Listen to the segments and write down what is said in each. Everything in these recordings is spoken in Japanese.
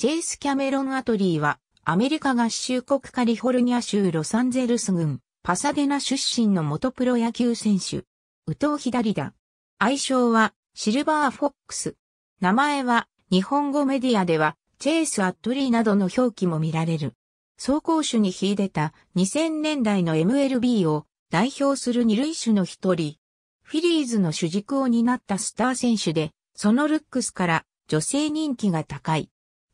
ジェイス・キャメロン・アトリーは、アメリカ合衆国カリフォルニア州ロサンゼルス郡、パサデナ出身の元プロ野球選手。右投左打。愛称は、シルバー・フォックス。名前は、日本語メディアでは、チェイス・アットリーなどの表記も見られる。走攻手に秀でた2000年代の MLB を代表する二類種の一人。フィリーズの主軸を担ったスター選手で、そのルックスから女性人気が高い。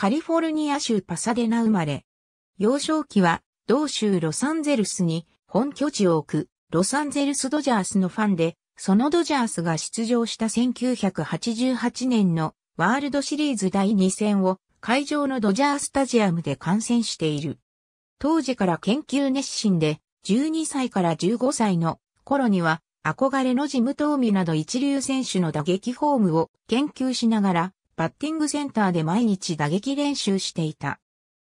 カリフォルニア州パサデナ生まれ。幼少期は、同州ロサンゼルスに本拠地を置く、ロサンゼルスドジャースのファンで、そのドジャースが出場した1988年のワールドシリーズ第2戦を会場のドジャースタジアムで観戦している。当時から研究熱心で、12歳から15歳の頃には憧れのジム・トーミなど一流選手の打撃フォームを研究しながらバッティングセンターで毎日打撃練習していた。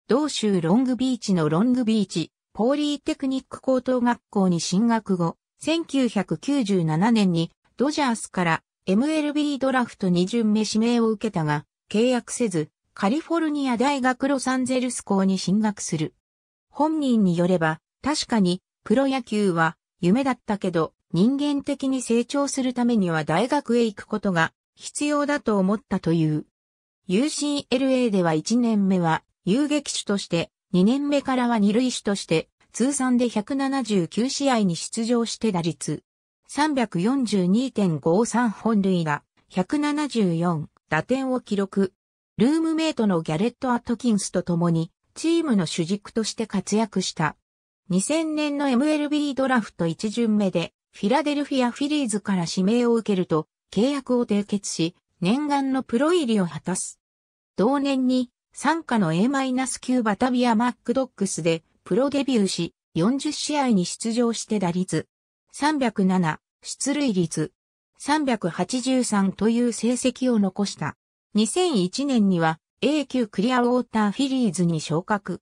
同州ロングビーチのロングビーチ、ポーリーテクニック高等学校に進学後、1997年にドジャースから MLB ドラフト2巡目指名を受けたが、契約せず、カリフォルニア大学ロサンゼルス校に進学する。本人によれば、確かに、プロ野球は夢だったけど、人間的に成長するためには大学へ行くことが必要だと思ったという。UCLA では1年目は遊撃手として、2年目からは二塁手として、通算で179試合に出場して打率342.53本塁が174打点を記録。ルームメイトのギャレット・アトキンスと共にチームの主軸として活躍した。2000年の MLB ドラフト1巡目でフィラデルフィア・フィリーズから指名を受けると契約を締結し、念願のプロ入りを果たす。同年に、参加の A-9 バタビアマックドックスでプロデビューし、40試合に出場して打率307、出塁率383という成績を残した。2001年には A 級クリアウォーターフィリーズに昇格。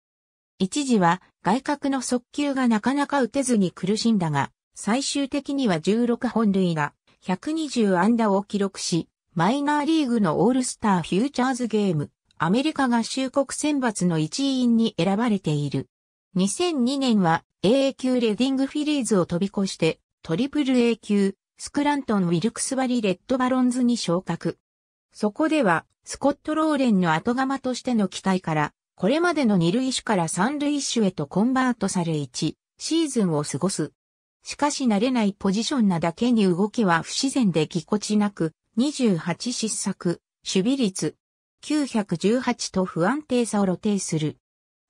一時は外角の速球がなかなか打てずに苦しんだが、最終的には16本塁打、120安打を記録し、マイナーリーグのオールスターフューチャーズゲーム、アメリカ合衆国選抜の一員に選ばれている。2002年は AA 級レディングフィリーズを飛び越して、トリプル A 級、スクラントン・ウィルクスバリ・レッドバロンズに昇格。そこでは、スコット・ローレンの後釜としての期待から、これまでの二塁手から三塁手へとコンバートされ1シーズンを過ごす。しかし慣れないポジションなだけに動きは不自然でぎこちなく、28失策、守備率、918と不安定さを露呈する。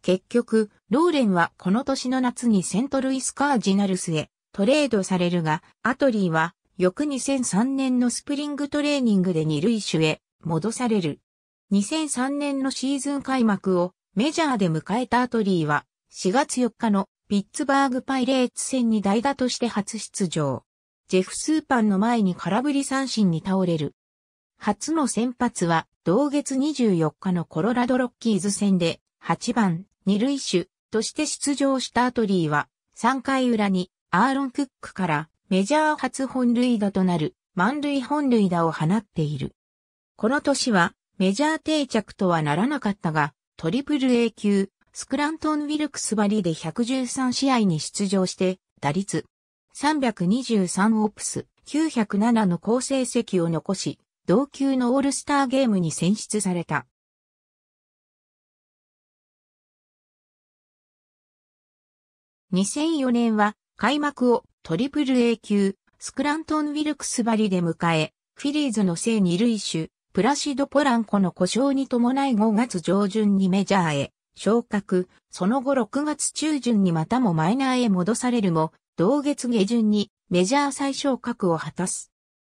結局、ローレンはこの年の夏にセントルイスカージナルスへトレードされるが、アトリーは翌2003年のスプリングトレーニングで二塁手へ戻される。2003年のシーズン開幕をメジャーで迎えたアトリーは4月4日のピッツバーグパイレーツ戦に代打として初出場。ジェフスーパンの前に空振り三振に倒れる。初の先発は同月24日のコロラドロッキーズ戦で8番二塁手として出場したアトリーは3回裏にアーロン・クックからメジャー初本塁打となる満塁本塁打を放っている。この年はメジャー定着とはならなかったがトリプル A 級スクラントン・ウィルクスバリで113試合に出場して、打率323オプス907の好成績を残し、同級のオールスターゲームに選出された。2004年は開幕をトリプル A 級スクラントン・ウィルクスバリで迎え、フィリーズの正二塁手、プラシド・ポランコの故障に伴い5月上旬にメジャーへ昇格、その後6月中旬にまたもマイナーへ戻されるも、同月下旬にメジャー再昇格を果たす。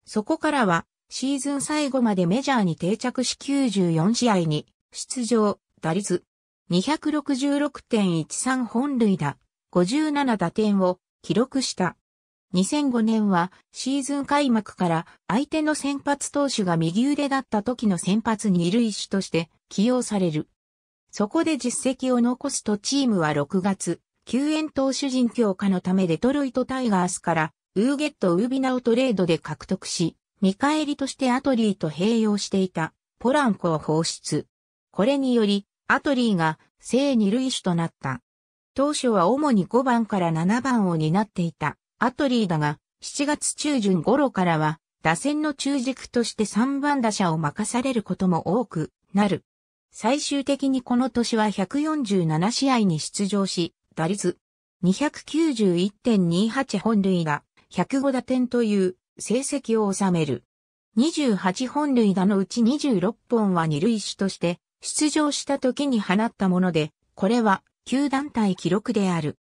そこからは、シーズン最後までメジャーに定着し94試合に出場、打率266.13本塁打、57打点を記録した。2005年はシーズン開幕から相手の先発投手が右腕だった時の先発二塁手として起用される。そこで実績を残すとチームは6月、救援投手陣強化のためデトロイトタイガースからウーゲット・ウービナをトレードで獲得し、見返りとしてアトリーと併用していたポランコを放出。これにより、アトリーが正二塁手となった。当初は主に5番から7番を担っていたアトリーだが、7月中旬頃からは打線の中軸として3番打者を任されることも多くなる。最終的にこの年は147試合に出場し、打率291.28本塁打、105打点という成績を収める。28本塁打のうち26本は二塁手として出場した時に放ったもので、これは球団体記録である。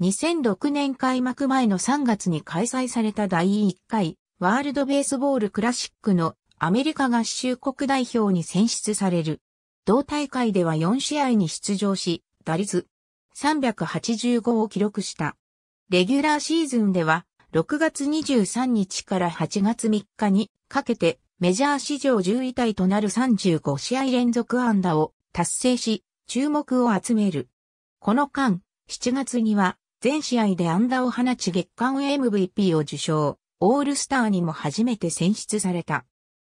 2006年開幕前の3月に開催された第1回ワールドベースボールクラシックのアメリカ合衆国代表に選出される。同大会では4試合に出場し、打率385を記録した。レギュラーシーズンでは、6月23日から8月3日にかけて、メジャー史上10位タイとなる35試合連続安打を達成し、注目を集める。この間、7月には、全試合で安打を放ち月間 MVP を受賞、オールスターにも初めて選出された。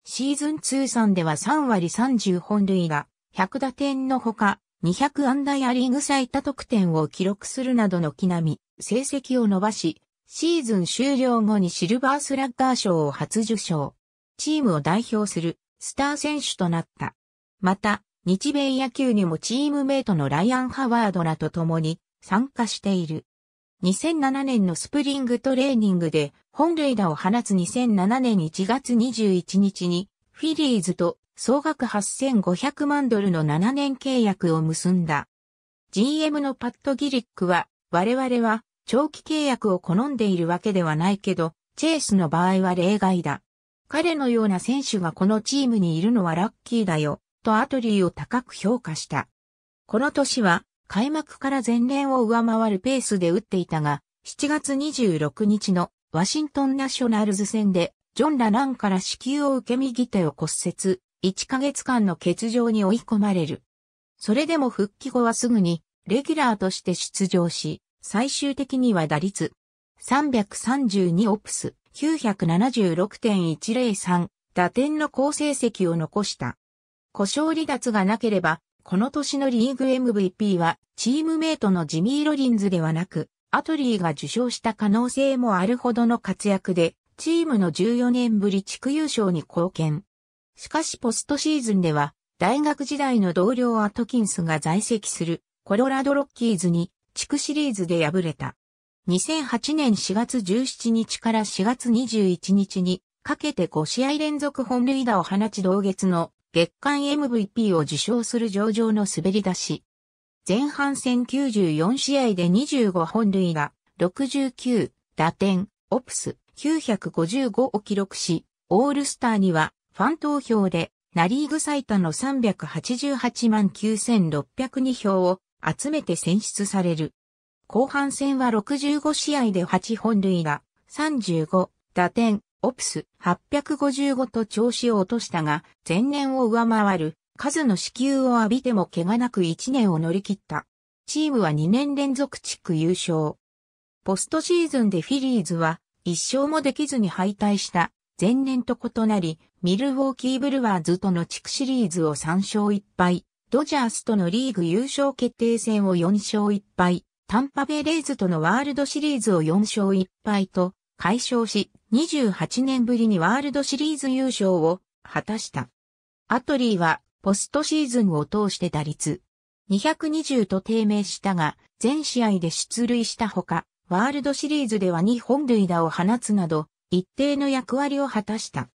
シーズン通算では3割30本塁打、100打点のほか、200安打やリーグ最多得点を記録するなどの木並、み、成績を伸ばし、シーズン終了後にシルバースラッガー賞を初受賞。チームを代表するスター選手となった。また、日米野球にもチームメイトのライアン・ハワードらと共に参加している。2007年のスプリングトレーニングで本塁打を放つ2007年1月21日にフィリーズと総額8500万ドルの7年契約を結んだ。GM のパッド・ギリックは、我々は長期契約を好んでいるわけではないけど、チェイスの場合は例外だ。彼のような選手がこのチームにいるのはラッキーだよ、とアトリーを高く評価した。この年は、開幕から前年を上回るペースで打っていたが、7月26日のワシントンナショナルズ戦で、ジョン・ラランから支給を受け右手を骨折、1ヶ月間の欠場に追い込まれる。それでも復帰後はすぐに、レギュラーとして出場し、最終的には打率332オプス976.103打点の好成績を残した。故障離脱がなければ、この年のリーグ MVP はチームメイトのジミー・ロリンズではなく、アトリーが受賞した可能性もあるほどの活躍で、チームの14年ぶり地区優勝に貢献。しかしポストシーズンでは、大学時代の同僚アトキンスが在籍するコロラドロッキーズに地区シリーズで敗れた。2008年4月17日から4月21日にかけて5試合連続本塁打を放ち同月の月間 MVP を受賞する上場の滑り出し。前半戦94試合で25本塁打、69、打点、オプス、955を記録し、オールスターにはファン投票でナリーグ最多の388万9602票を集めて選出される。後半戦は65試合で8本塁打、35、打点、オプス855と調子を落としたが、前年を上回る数の支給を浴びても怪我なく1年を乗り切った。チームは2年連続地区優勝。ポストシーズンでフィリーズは1勝もできずに敗退した前年と異なり、ミルウォーキーブルワーズとの地区シリーズを3勝1敗、ドジャースとのリーグ優勝決定戦を4勝1敗、タンパベレーズとのワールドシリーズを4勝1敗と解消し、28年ぶりにワールドシリーズ優勝を果たした。アトリーはポストシーズンを通して打率220と低迷したが、全試合で出塁したほか、ワールドシリーズでは2本塁打を放つなど、一定の役割を果たした。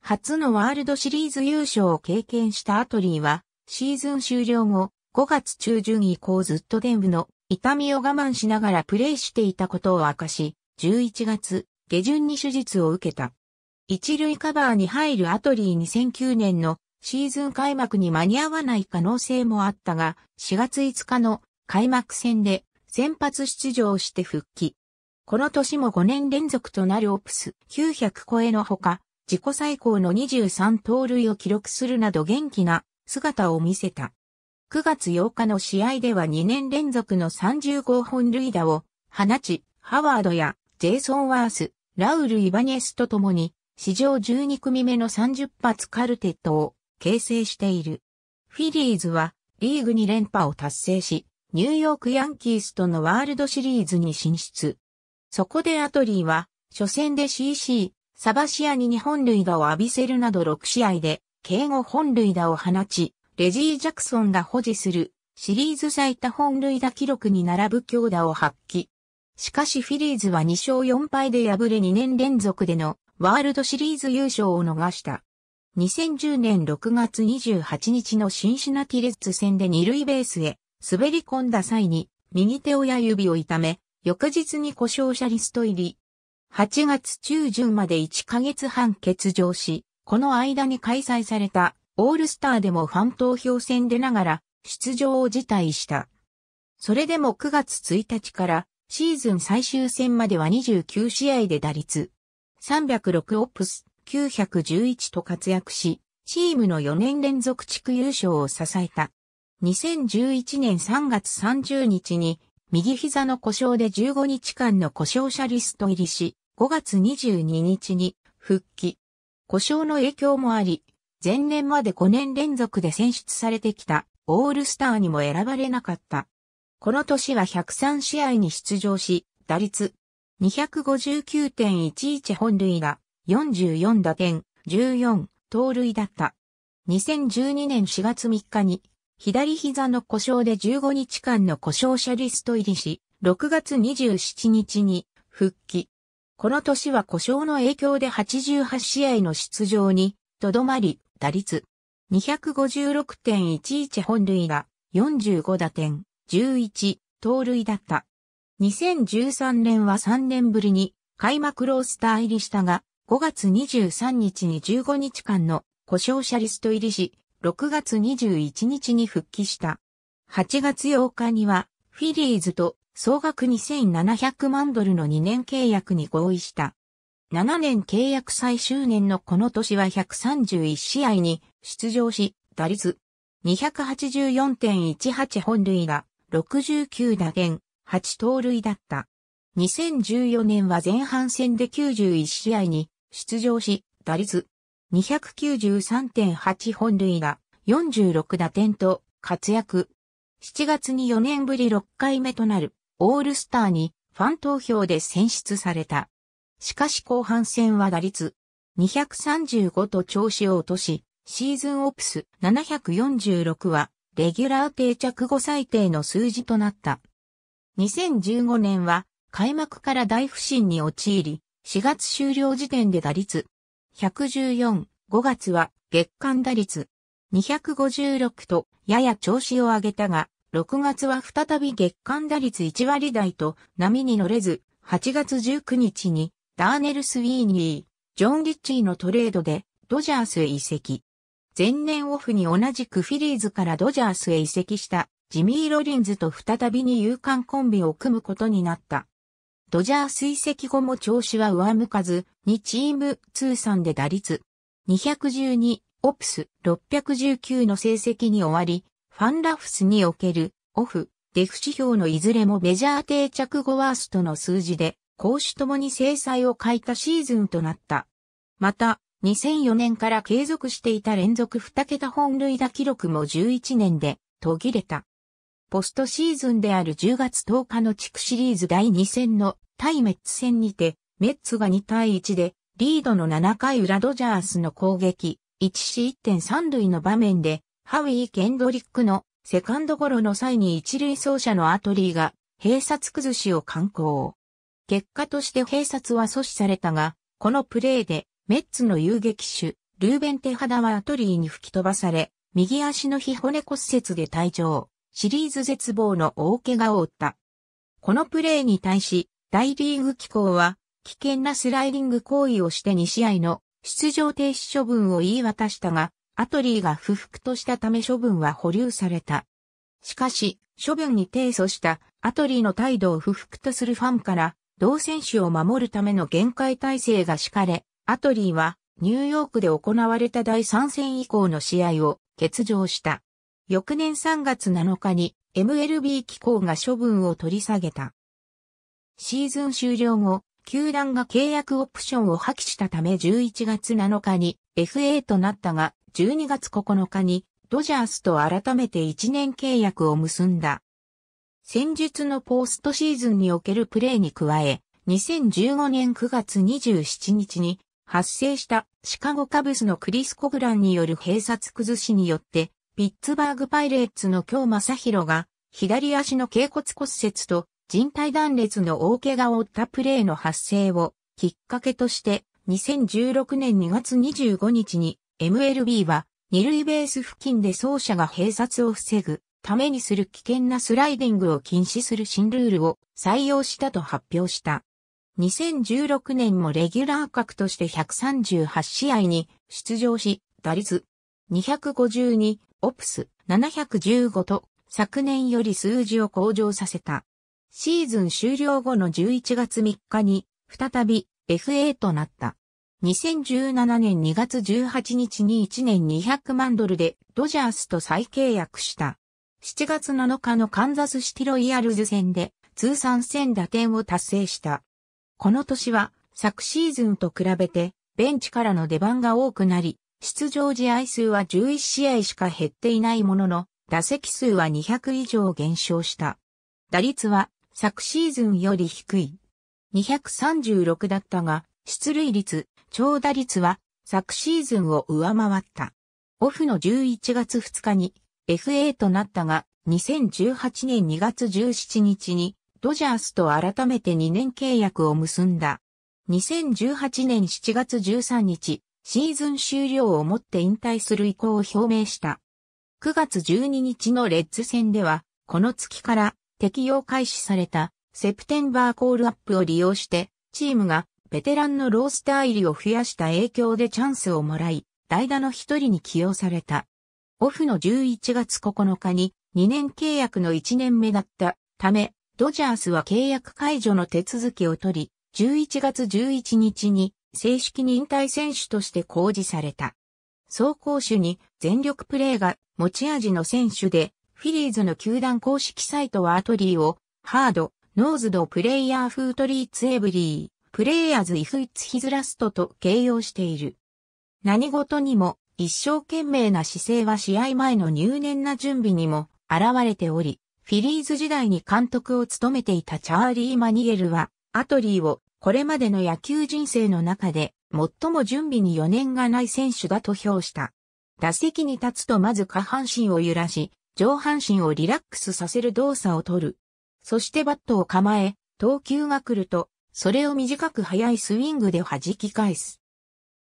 初のワールドシリーズ優勝を経験したアトリーは、シーズン終了後、5月中旬以降ずっとデ部の痛みを我慢しながらプレーしていたことを明かし、11月下旬に手術を受けた。一塁カバーに入るアトリー2009年のシーズン開幕に間に合わない可能性もあったが、4月5日の開幕戦で先発出場して復帰。この年も5年連続となるオプス900超えのほか、自己最高の23盗塁を記録するなど元気な姿を見せた。9月8日の試合では2年連続の35本塁打を放ち、ハワードやジェイソン・ワース、ラウル・イバニエスと共に、史上12組目の30発カルテットを形成している。フィリーズはリーグ2連覇を達成し、ニューヨークヤンキースとのワールドシリーズに進出。そこでアトリーは、初戦で CC、サバシアに2本塁打を浴びせるなど6試合で、敬語本塁打を放ち、レジー・ジャクソンが保持するシリーズ最多本塁打記録に並ぶ強打を発揮。しかしフィリーズは2勝4敗で敗れ2年連続でのワールドシリーズ優勝を逃した。2010年6月28日のシンシナティレッツ戦で二塁ベースへ滑り込んだ際に右手親指を痛め翌日に故障者リスト入り。8月中旬まで1ヶ月半欠場し、この間に開催されたオールスターでもファン投票戦でながら出場を辞退した。それでも9月1日からシーズン最終戦までは29試合で打率306オプス911と活躍し、チームの4年連続地区優勝を支えた。2011年3月30日に右膝の故障で15日間の故障者リスト入りし、5月22日に復帰。故障の影響もあり、前年まで5年連続で選出されてきたオールスターにも選ばれなかった。この年は103試合に出場し、打率259.11本塁打、44打点、14盗塁だった。2012年4月3日に左膝の故障で15日間の故障者リスト入りし、6月27日に復帰。この年は故障の影響で88試合の出場に、とどまり、打率256.11本塁打、45打点、11、盗塁だった。2013年は3年ぶりに開幕ロースター入りしたが、5月23日に15日間の故障者リスト入りし、6月21日に復帰した。8月8日には、フィリーズと総額2700万ドルの2年契約に合意した。7年契約最終年のこの年は131試合に出場し、打率284.18本塁打、69打点、8盗塁だった。2014年は前半戦で91試合に出場し、打率293.8本塁打、46打点と活躍。7月に4年ぶり6回目となるオールスターにファン投票で選出された。しかし後半戦は打率235と調子を落とし、シーズンオプス746はレギュラー定着後最低の数字となった。2015年は開幕から大不振に陥り、4月終了時点で打率114、5月は月間打率256とやや調子を上げたが、6月は再び月間打率1割台と波に乗れず、8月19日にダーネル・スウィーニー、ジョン・リッチーのトレードでドジャースへ移籍。前年オフに同じくフィリーズからドジャースへ移籍したジミー・ロリンズと再びに勇敢コンビを組むことになった。ドジャー追跡後も調子は上向かず、2チーム通算で打率212、オプス619の成績に終わり、ファンラフスにおけるオフ、デフ指標のいずれもメジャー定着後ワーストの数字で、攻守ともに制裁を欠いたシーズンとなった。また、2004年から継続していた連続2桁本塁打記録も11年で途切れた。ポストシーズンである10月10日の地区シリーズ第2戦の対メッツ戦にて、メッツが2対1で、リードの7回裏ドジャースの攻撃、1死1.3塁の場面で、ハウィー・ケンドリックのセカンドゴロの際に一塁走者のアトリーが閉殺崩しを敢行。結果として閉殺は阻止されたが、このプレーでメッツの遊撃手、ルーベン・テハダはアトリーに吹き飛ばされ、右足の皮骨骨折で退場。シリーズ絶望の大怪我を負った。このプレーに対し、大リーグ機構は、危険なスライディング行為をして2試合の出場停止処分を言い渡したが、アトリーが不服としたため処分は保留された。しかし、処分に提訴したアトリーの態度を不服とするファンから、同選手を守るための限界体制が敷かれ、アトリーはニューヨークで行われた第3戦以降の試合を欠場した。翌年3月7日に MLB 機構が処分を取り下げた。シーズン終了後、球団が契約オプションを破棄したため11月7日に FA となったが、12月9日にドジャースと改めて1年契約を結んだ。戦術のポーストシーズンにおけるプレーに加え、2015年9月27日に発生したシカゴカブスのクリス・コグランによる閉殺崩しによってピッツバーグパイレーツの京正宏が、左足の脛骨骨折と人体断裂の大怪我を負ったプレーの発生をきっかけとして、2016年2月25日に MLB は二塁ベース付近で走者が併殺を防ぐためにする危険なスライディングを禁止する新ルールを採用したと発表した。2016年もレギュラー格として138試合に出場し、打率252、オプス715と昨年より数字を向上させた。シーズン終了後の11月3日に再び FA となった。2017年2月18日に1年200万ドルでドジャースと再契約した。7月7日のカンザスシティロイヤルズ戦で通算戦打点を達成した。この年は昨シーズンと比べてベンチからの出番が多くなり、出場試合数は11試合しか減っていないものの、打席数は200以上減少した。打率は昨シーズンより低い。236だったが、出塁率、長打率は昨シーズンを上回った。オフの11月2日に FA となったが、2018年2月17日にドジャースと改めて2年契約を結んだ。2018年7月13日、シーズン終了をもって引退する意向を表明した。9月12日のレッズ戦では、この月から適用開始されたセプテンバーコールアップを利用して、チームがベテランのロースター入りを増やした影響でチャンスをもらい、代打の一人に起用された。オフの11月9日に2年契約の1年目だったため、ドジャースは契約解除の手続きを取り、11月11日に正式に引退選手として公示された。走行手に全力プレーが持ち味の選手で、フィリーズの球団公式サイトはアトリーを、ハード、ノーズドプレイヤーフートリーツエブリー、プレイヤーズイフイツヒズラストと形容している。何事にも、一生懸命な姿勢は試合前の入念な準備にも現れており、フィリーズ時代に監督を務めていたチャーリー・マニエルは、アトリーをこれまでの野球人生の中で最も準備に余念がない選手だと評した。打席に立つとまず下半身を揺らし、上半身をリラックスさせる動作をとる。そしてバットを構え、投球が来ると、それを短く速いスイングで弾き返す。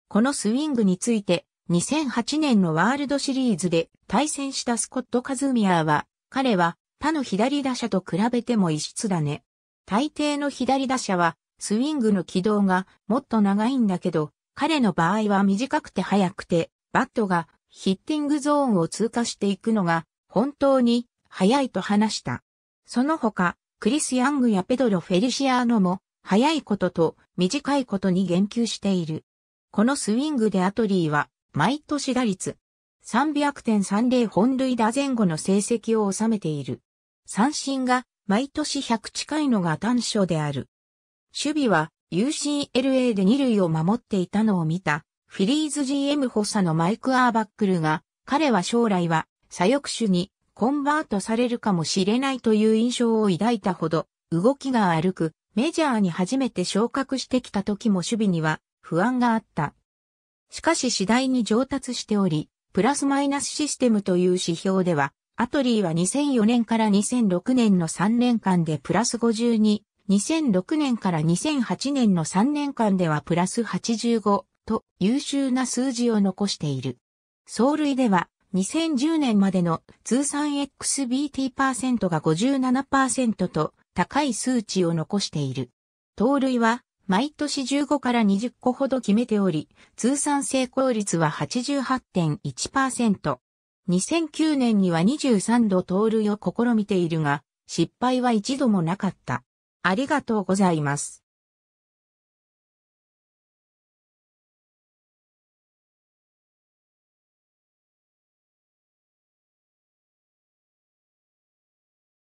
このスイングについて、2008年のワールドシリーズで対戦したスコット・カズミアーは、彼は他の左打者と比べても異質だね。大抵の左打者はスイングの軌道がもっと長いんだけど、彼の場合は短くて速くて、バットがヒッティングゾーンを通過していくのが本当に速いと話した。その他、クリス・ヤングやペドロ・フェリシアーノも速いことと短いことに言及している。このスイングでアトリーは毎年打率300.30本塁打前後の成績を収めている。三振が毎年100近いのが短所である。守備は UCLA で二塁を守っていたのを見た、フィリーズ GM 補佐のマイク・アーバックルが、彼は将来は左翼手にコンバートされるかもしれないという印象を抱いたほど、動きが歩く、メジャーに初めて昇格してきた時も守備には不安があった。しかし次第に上達しており、プラスマイナスシステムという指標では、アトリーは2004年から2006年の3年間でプラス52 2006年から2008年の3年間ではプラス85と優秀な数字を残している。走塁では2010年までの通算 XBT% パーセントが57%と高い数値を残している。盗塁は毎年15から20個ほど決めており、通算成功率は88.1%。2009年には23度盗塁を試みているが、失敗は一度もなかった。ありがとうございます。